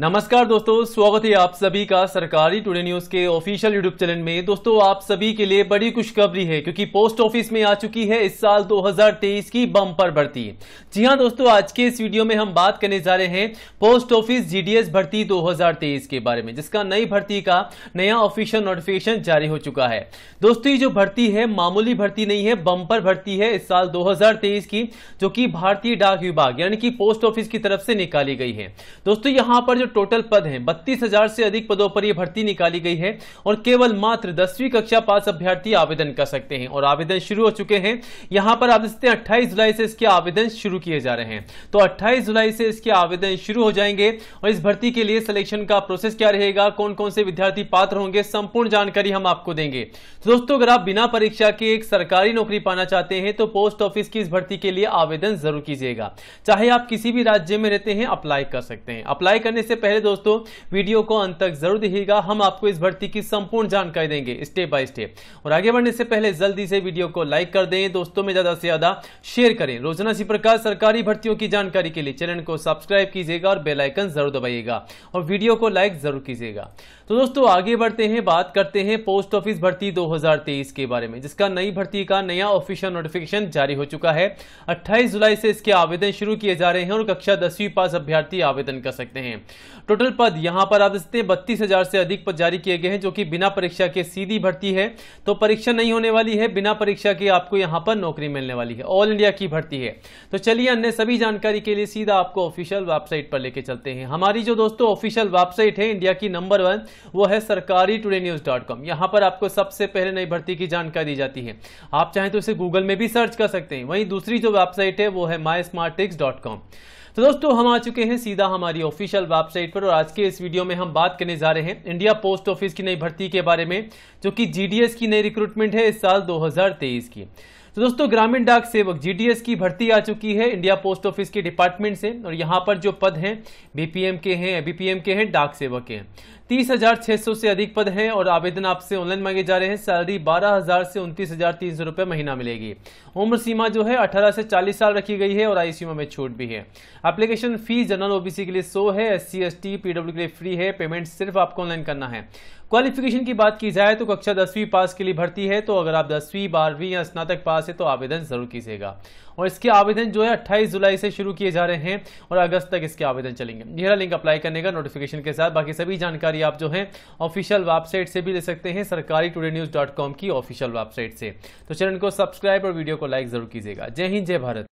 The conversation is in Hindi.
नमस्कार दोस्तों स्वागत है आप सभी का सरकारी टुडे न्यूज के ऑफिशियल यूट्यूब चैनल में दोस्तों आप सभी के लिए बड़ी खुशखबरी है क्योंकि पोस्ट ऑफिस में आ चुकी है इस साल 2023 की बम्पर भर्ती जी हां दोस्तों आज के इस वीडियो में हम बात करने जा रहे हैं पोस्ट ऑफिस जीडीएस भर्ती 2023 के बारे में जिसका नई भर्ती का नया ऑफिशियल नोटिफिकेशन जारी हो चुका है दोस्तों ये जो भर्ती है मामूली भर्ती नहीं है बम्पर भर्ती है इस साल दो की जो की भारतीय डाक विभाग यानी कि पोस्ट ऑफिस की तरफ से निकाली गई है दोस्तों यहाँ पर जो टोटल पद हैं बत्तीस हजार से अधिक पदों पर यह भर्ती निकाली गई है और केवल मात्र दसवीं कक्षा पास अभ्यर्थी आवेदन कर सकते हैं और आवेदन शुरू हो चुके हैं यहां पर आप देखते हैं अट्ठाईस जुलाई से इसके आवेदन शुरू किए जा रहे हैं तो अट्ठाईस जुलाई से इसके आवेदन शुरू हो जाएंगे और इस भर्ती के लिए सिलेक्शन का प्रोसेस क्या रहेगा कौन कौन से विद्यार्थी पात्र होंगे संपूर्ण जानकारी हम आपको देंगे तो दोस्तों अगर आप बिना परीक्षा के एक सरकारी नौकरी पाना चाहते हैं तो पोस्ट ऑफिस की इस भर्ती के लिए आवेदन जरूर कीजिएगा चाहे आप किसी भी राज्य में रहते हैं अप्लाई कर सकते हैं अप्लाई करने से इससे पहले दोस्तों वीडियो को अंत तक जरूर देखिएगा हम आपको इस भर्ती की संपूर्ण जानकारी देंगे स्टेप बाय स्टेप और आगे बढ़ने से पहले जल्दी से वीडियो को लाइक कर दें दोस्तों में ज्यादा से ज्यादा शेयर करें रोजना इसी प्रकार सरकारी भर्तियों की जानकारी के लिए चैनल को सब्सक्राइब कीजिएगा और बेलाइकन जरूर दबाइएगा और वीडियो को लाइक जरूर कीजिएगा तो दोस्तों आगे बढ़ते हैं बात करते हैं पोस्ट ऑफिस भर्ती दो के बारे में जिसका नई भर्ती का नया ऑफिशियल नोटिफिकेशन जारी हो चुका है अट्ठाईस जुलाई से इसके आवेदन शुरू किए जा रहे हैं और कक्षा दसवीं पास अभ्यर्थी आवेदन कर सकते हैं टोटल पद यहां पर आप देखते हैं बत्तीस हजार से अधिक पद जारी किए गए हैं जो कि बिना परीक्षा के सीधी भर्ती है तो परीक्षा नहीं होने वाली है बिना परीक्षा के आपको यहां पर नौकरी मिलने वाली है ऑल इंडिया की भर्ती है तो चलिए अन्य सभी जानकारी के लिए सीधा आपको ऑफिशियल वेबसाइट पर लेके चलते हैं हमारी जो दोस्तों ऑफिशियल वेबसाइट है इंडिया की नंबर वन वो है सरकारी टुडे न्यूज डॉट कॉम यहाँ पर आपको सबसे पहले नई भर्ती की जानकारी दी जाती है आप चाहें तो इसे गूगल में भी सर्च कर सकते हैं वहीं दूसरी जो वेबसाइट है वो है my smart ticks dot com तो दोस्तों हम आ चुके हैं सीधा हमारी ऑफिशियल वेबसाइट पर और आज के इस वीडियो में हम बात करने जा रहे हैं इंडिया पोस्ट ऑफिस की नई भर्ती के बारे में जो कि जीडीएस की नई रिक्रूटमेंट है इस साल 2023 की तो दोस्तों ग्रामीण डाक सेवक जीडीएस की भर्ती आ चुकी है इंडिया पोस्ट ऑफिस के डिपार्टमेंट से और यहाँ पर जो पद हैं बीपीएम के हैं बीपीएम के हैं डाक सेवक के हैं तीस हजार छह सौ से अधिक पद हैं और आवेदन आपसे ऑनलाइन मांगे जा रहे हैं सैलरी बारह हजार से उनतीस हजार तीन सौ रुपए महीना मिलेगी उम्र सीमा जो है अठारह से चालीस साल रखी गई है और आई सीमा में छूट भी है एप्लीकेशन फीस जनरल ओबीसी के लिए सौ है S C S T PW के लिए फ्री है पेमेंट सिर्फ आपको ऑनलाइन करना है क्वालिफिकेशन की बात की जाए तो कक्षा दसवीं पास के लिए भर्ती है तो अगर आप दसवीं बारहवीं या स्नातक पास है तो आवेदन जरूर कीजिएगा और इसके आवेदन जो है अट्ठाईस जुलाई से शुरू किए जा रहे हैं और अगस्त तक इसके आवेदन चलेंगे यह लिंक अप्लाई करने का नोटिफिकेशन के साथ बाकी सभी जानकारी जानकारी आप जो है ऑफिशियल वेबसाइट से भी ले सकते हैं Sarkari today news dot com की ऑफिशियल वेबसाइट से तो चैनल को सब्सक्राइब और वीडियो को लाइक जरूर कीजिएगा जय हिंद जय भारत